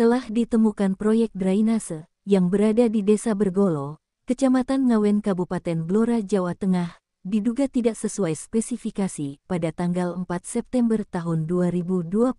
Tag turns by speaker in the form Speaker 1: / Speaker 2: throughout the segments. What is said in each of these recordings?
Speaker 1: telah ditemukan proyek drainase yang berada di Desa Bergolo, Kecamatan Ngawen Kabupaten Blora Jawa Tengah, diduga tidak sesuai spesifikasi pada tanggal 4 September tahun 2023.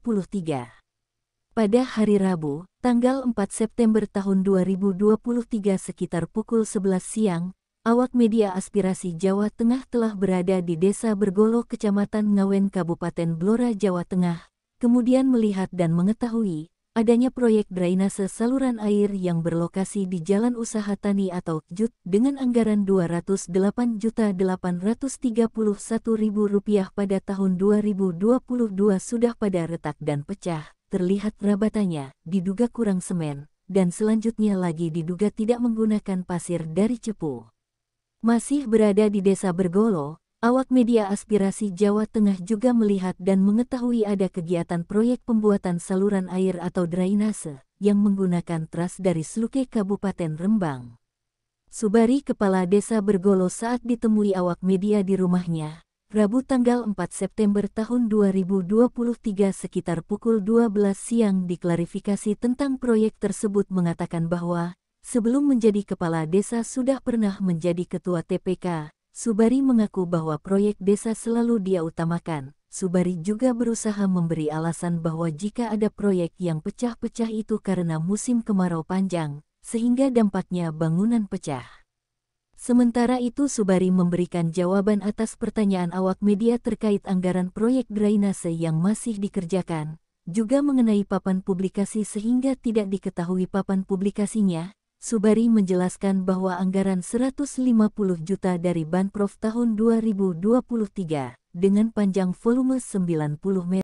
Speaker 1: Pada hari Rabu, tanggal 4 September tahun 2023 sekitar pukul 11 siang, awak media aspirasi Jawa Tengah telah berada di Desa Bergolo, Kecamatan Ngawen Kabupaten Blora Jawa Tengah, kemudian melihat dan mengetahui adanya proyek drainase saluran air yang berlokasi di Jalan Usaha Tani atau JUT dengan anggaran Rp208.831.000 pada tahun 2022 sudah pada retak dan pecah, terlihat rabatannya, diduga kurang semen, dan selanjutnya lagi diduga tidak menggunakan pasir dari cepu. Masih berada di desa Bergolo, Awak media aspirasi Jawa Tengah juga melihat dan mengetahui ada kegiatan proyek pembuatan saluran air atau drainase yang menggunakan tras dari Sluke Kabupaten Rembang. Subari Kepala Desa Bergolo saat ditemui awak media di rumahnya, Rabu tanggal 4 September tahun 2023 sekitar pukul 12 siang diklarifikasi tentang proyek tersebut mengatakan bahwa, sebelum menjadi Kepala Desa sudah pernah menjadi Ketua TPK, Subari mengaku bahwa proyek desa selalu dia utamakan. Subari juga berusaha memberi alasan bahwa jika ada proyek yang pecah-pecah itu karena musim kemarau panjang, sehingga dampaknya bangunan pecah. Sementara itu Subari memberikan jawaban atas pertanyaan awak media terkait anggaran proyek drainase yang masih dikerjakan, juga mengenai papan publikasi sehingga tidak diketahui papan publikasinya, Subari menjelaskan bahwa anggaran 150 juta dari Banprov tahun 2023 dengan panjang volume 90 meter